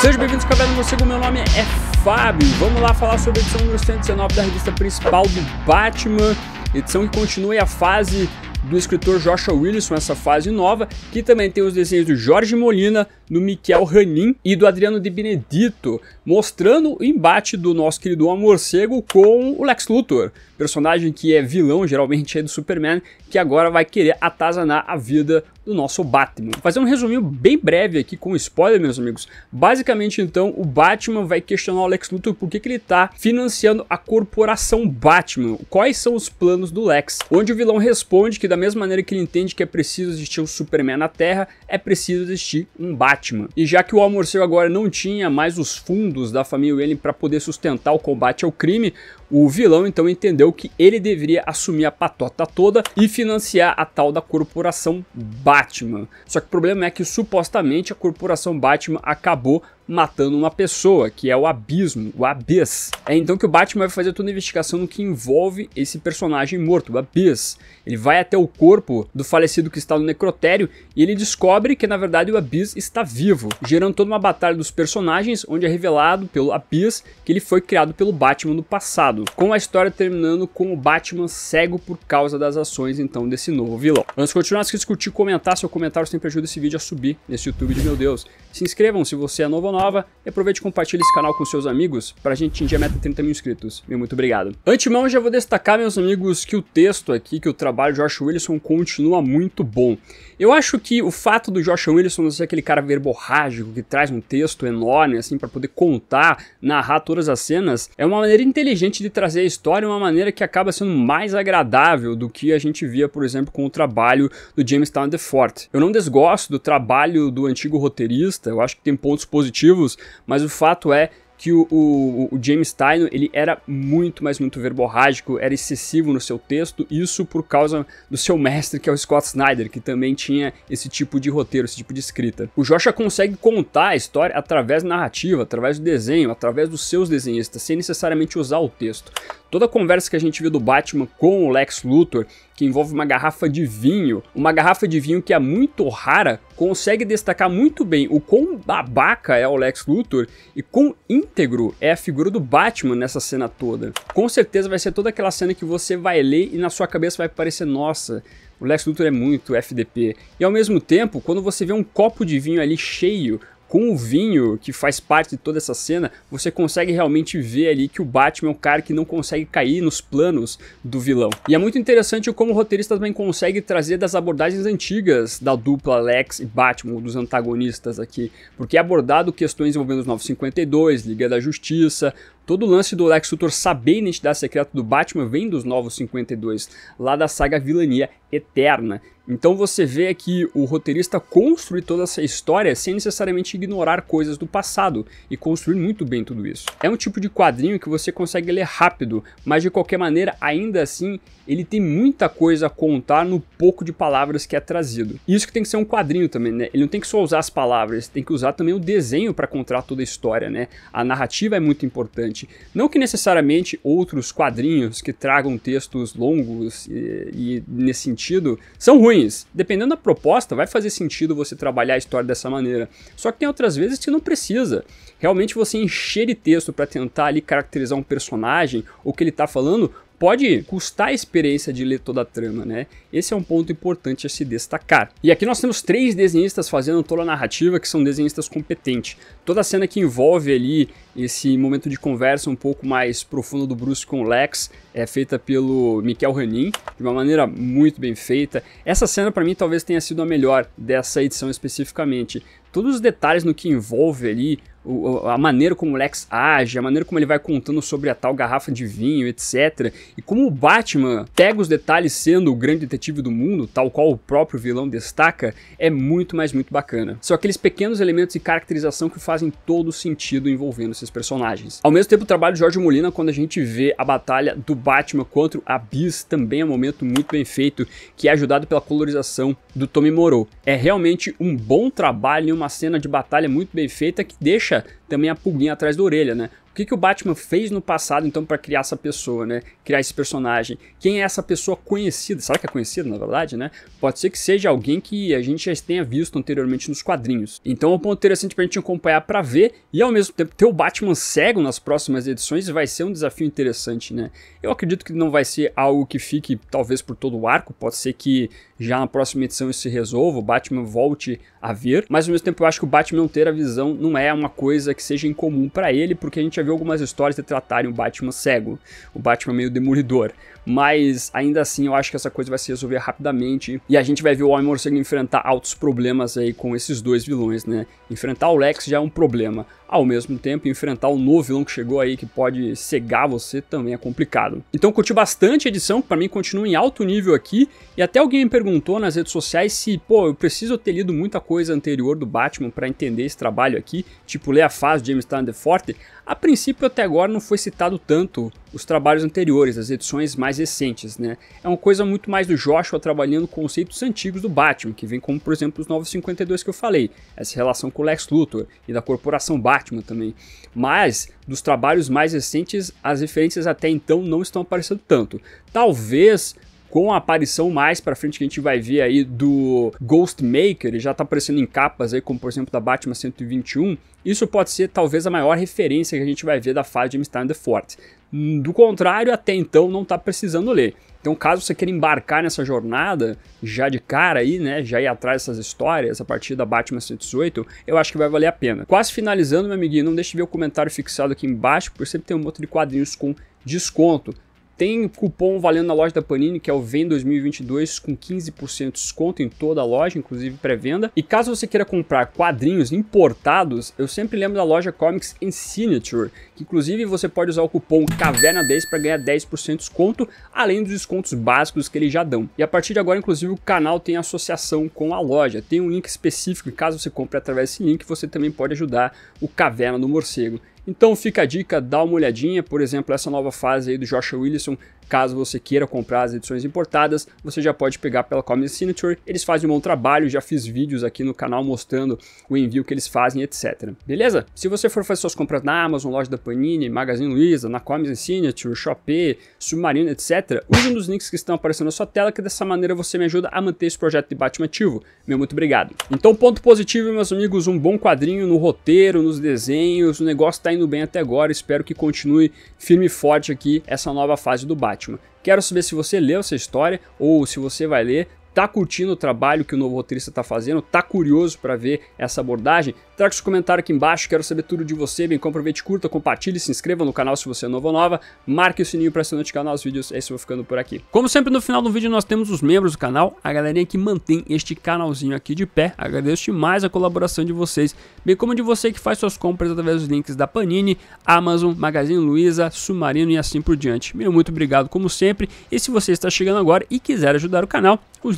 Sejam bem-vindos ao Caverna do Morcego, meu nome é Fábio. Vamos lá falar sobre a edição número 119 da revista principal do Batman, edição que continua a fase do escritor Joshua Wilson, essa fase nova, que também tem os desenhos do Jorge Molina, do Miquel Ranin e do Adriano de Benedito, mostrando o embate do nosso querido morcego com o Lex Luthor, personagem que é vilão geralmente do Superman, que agora vai querer atazanar a vida do nosso Batman. Vou fazer um resuminho bem breve aqui com spoiler, meus amigos. Basicamente, então, o Batman vai questionar o Lex Luthor por que, que ele está financiando a corporação Batman. Quais são os planos do Lex? Onde o vilão responde que da mesma maneira que ele entende que é preciso existir um Superman na Terra, é preciso existir um Batman. E já que o Almorceu agora não tinha mais os fundos da família Wayne para poder sustentar o combate ao crime, o vilão então entendeu que ele deveria assumir a patota toda e financiar a tal da corporação Batman. Só que o problema é que supostamente a corporação Batman acabou matando uma pessoa, que é o abismo, o abyss. É então que o Batman vai fazer toda a investigação no que envolve esse personagem morto, o abyss. Ele vai até o corpo do falecido que está no necrotério e ele descobre que na verdade o abyss está vivo, gerando toda uma batalha dos personagens, onde é revelado pelo abyss que ele foi criado pelo Batman no passado, com a história terminando com o Batman cego por causa das ações então desse novo vilão. Antes de continuar, se discutir, comentar, seu comentário sempre ajuda esse vídeo a subir nesse YouTube de meu Deus. Se inscrevam se você é novo ou nova e aproveite e compartilhe esse canal com seus amigos para a gente atingir a meta de 30 mil inscritos. Meu muito obrigado. Antemão, já vou destacar, meus amigos, que o texto aqui, que o trabalho de Josh Wilson continua muito bom. Eu acho que o fato do Josh Wilson ser aquele cara verborrágico que traz um texto enorme assim para poder contar, narrar todas as cenas, é uma maneira inteligente de trazer a história, uma maneira que acaba sendo mais agradável do que a gente via, por exemplo, com o trabalho do Jamestown The Fort. Eu não desgosto do trabalho do antigo roteirista eu acho que tem pontos positivos, mas o fato é que o, o, o, James Stein, ele era muito, mais muito verborrágico, era excessivo no seu texto, isso por causa do seu mestre, que é o Scott Snyder, que também tinha esse tipo de roteiro, esse tipo de escrita. O Joshua consegue contar a história através da narrativa, através do desenho, através dos seus desenhistas, sem necessariamente usar o texto. Toda a conversa que a gente viu do Batman com o Lex Luthor, que envolve uma garrafa de vinho, uma garrafa de vinho que é muito rara, consegue destacar muito bem o quão babaca é o Lex Luthor e quão íntegro é a figura do Batman nessa cena toda. Com certeza vai ser toda aquela cena que você vai ler e na sua cabeça vai parecer, nossa, o Lex Luthor é muito FDP. E ao mesmo tempo, quando você vê um copo de vinho ali cheio, com o vinho, que faz parte de toda essa cena, você consegue realmente ver ali que o Batman é um cara que não consegue cair nos planos do vilão. E é muito interessante como o roteirista também consegue trazer das abordagens antigas da dupla Lex e Batman, dos antagonistas aqui, porque é abordado questões envolvendo os 952, Liga da Justiça, Todo o lance do Lex Luthor saber a identidade secreta do Batman vem dos Novos 52, lá da saga Vilania Eterna. Então você vê aqui o roteirista construir toda essa história sem necessariamente ignorar coisas do passado e construir muito bem tudo isso. É um tipo de quadrinho que você consegue ler rápido, mas de qualquer maneira, ainda assim, ele tem muita coisa a contar no pouco de palavras que é trazido. E isso que tem que ser um quadrinho também, né? Ele não tem que só usar as palavras, tem que usar também o desenho para contar toda a história, né? A narrativa é muito importante seguinte: não que necessariamente outros quadrinhos que tragam textos longos e, e nesse sentido são ruins. Dependendo da proposta, vai fazer sentido você trabalhar a história dessa maneira. Só que tem outras vezes que não precisa. Realmente você encher de texto para tentar ali caracterizar um personagem ou o que ele está falando pode custar a experiência de ler toda a trama, né? Esse é um ponto importante a se destacar. E aqui nós temos três desenhistas fazendo toda a narrativa, que são desenhistas competentes. Toda a cena que envolve ali esse momento de conversa um pouco mais profundo do Bruce com o Lex é feita pelo Miquel Ranin, de uma maneira muito bem feita. Essa cena para mim talvez tenha sido a melhor dessa edição especificamente. Todos os detalhes no que envolve ali o, a maneira como o Lex age, a maneira como ele vai contando sobre a tal garrafa de vinho, etc. E como o Batman pega os detalhes sendo o grande detetive do mundo, tal qual o próprio vilão destaca, é muito, mais muito bacana. São aqueles pequenos elementos de caracterização que fazem todo sentido envolvendo esses personagens. Ao mesmo tempo, o trabalho de Jorge Molina, quando a gente vê a batalha do Batman contra o Abyss, também é um momento muito bem feito, que é ajudado pela colorização do Tommy Moreau. É realmente um bom trabalho e uma cena de batalha muito bem feita que deixa também a pulguinha atrás da orelha, né? que, que o Batman fez no passado, então, para criar essa pessoa, né? Criar esse personagem. Quem é essa pessoa conhecida? Será que é conhecida, na verdade, né? Pode ser que seja alguém que a gente já tenha visto anteriormente nos quadrinhos. Então, é um ponto interessante pra gente acompanhar para ver e, ao mesmo tempo, ter o Batman cego nas próximas edições vai ser um desafio interessante, né? Eu acredito que não vai ser algo que fique, talvez, por todo o arco. Pode ser que já na próxima edição isso se resolva, o Batman volte a ver. Mas, ao mesmo tempo, eu acho que o Batman ter a visão não é uma coisa que seja incomum para ele, porque a gente já viu algumas histórias de tratarem o Batman cego, o Batman meio demolidor. Mas ainda assim eu acho que essa coisa vai se resolver rapidamente. E a gente vai ver o Homem-Morcego enfrentar altos problemas aí com esses dois vilões, né? Enfrentar o Lex já é um problema. Ao mesmo tempo, enfrentar o novo vilão que chegou aí, que pode cegar você, também é complicado. Então curti bastante a edição, que pra mim continua em alto nível aqui. E até alguém me perguntou nas redes sociais se, pô, eu preciso ter lido muita coisa anterior do Batman para entender esse trabalho aqui. Tipo, ler a fase de James Stanley Forte. A princípio, até agora não foi citado tanto os trabalhos anteriores, as edições mais recentes, né? É uma coisa muito mais do Joshua trabalhando conceitos antigos do Batman, que vem como, por exemplo, os Novos 52 que eu falei, essa relação com o Lex Luthor e da corporação Batman também. Mas, dos trabalhos mais recentes, as referências até então não estão aparecendo tanto. Talvez com a aparição mais pra frente que a gente vai ver aí do Ghost Maker, ele já tá aparecendo em capas aí, como por exemplo da Batman 121, isso pode ser talvez a maior referência que a gente vai ver da fase de James Time the Fort. Hum, do contrário, até então não tá precisando ler. Então, caso você queira embarcar nessa jornada, já de cara aí, né, já ir atrás dessas histórias, a partir da Batman 118, eu acho que vai valer a pena. Quase finalizando, meu amiguinho, não deixe de ver o comentário fixado aqui embaixo, porque sempre tem um monte de quadrinhos com desconto. Tem cupom valendo na loja da Panini, que é o VEN 2022, com 15% de desconto em toda a loja, inclusive pré-venda. E caso você queira comprar quadrinhos importados, eu sempre lembro da loja Comics in Signature, que inclusive você pode usar o cupom CAVERNA10 para ganhar 10% de desconto, além dos descontos básicos que eles já dão. E a partir de agora, inclusive, o canal tem associação com a loja. Tem um link específico, e caso você compre através desse link, você também pode ajudar o Caverna do Morcego. Então fica a dica, dá uma olhadinha, por exemplo, essa nova fase aí do Joshua Williamson Caso você queira comprar as edições importadas, você já pode pegar pela Comic Signature. Eles fazem um bom trabalho, já fiz vídeos aqui no canal mostrando o envio que eles fazem, etc. Beleza? Se você for fazer suas compras na Amazon, loja da Panini, Magazine Luiza, na Comic Signature, Shopee, Submarino, etc., use um dos links que estão aparecendo na sua tela, que dessa maneira você me ajuda a manter esse projeto de Batman ativo. Meu muito obrigado. Então, ponto positivo, meus amigos, um bom quadrinho no roteiro, nos desenhos, o negócio tá indo bem até agora, espero que continue firme e forte aqui essa nova fase do Batman. Batman. Quero saber se você leu essa história ou se você vai ler. Tá curtindo o trabalho que o novo roteirista tá fazendo? Tá curioso para ver essa abordagem? Traga seu comentário aqui embaixo, quero saber tudo de você. Bem, aproveite, curta, compartilhe, se inscreva no canal se você é novo ou nova. Marque o sininho para ser notificado novos vídeos. É isso, vou ficando por aqui. Como sempre, no final do vídeo nós temos os membros do canal, a galerinha que mantém este canalzinho aqui de pé. Agradeço demais a colaboração de vocês, bem como de você que faz suas compras através dos links da Panini, Amazon, Magazine Luiza, Submarino e assim por diante. Meu muito obrigado como sempre. E se você está chegando agora e quiser ajudar o canal, os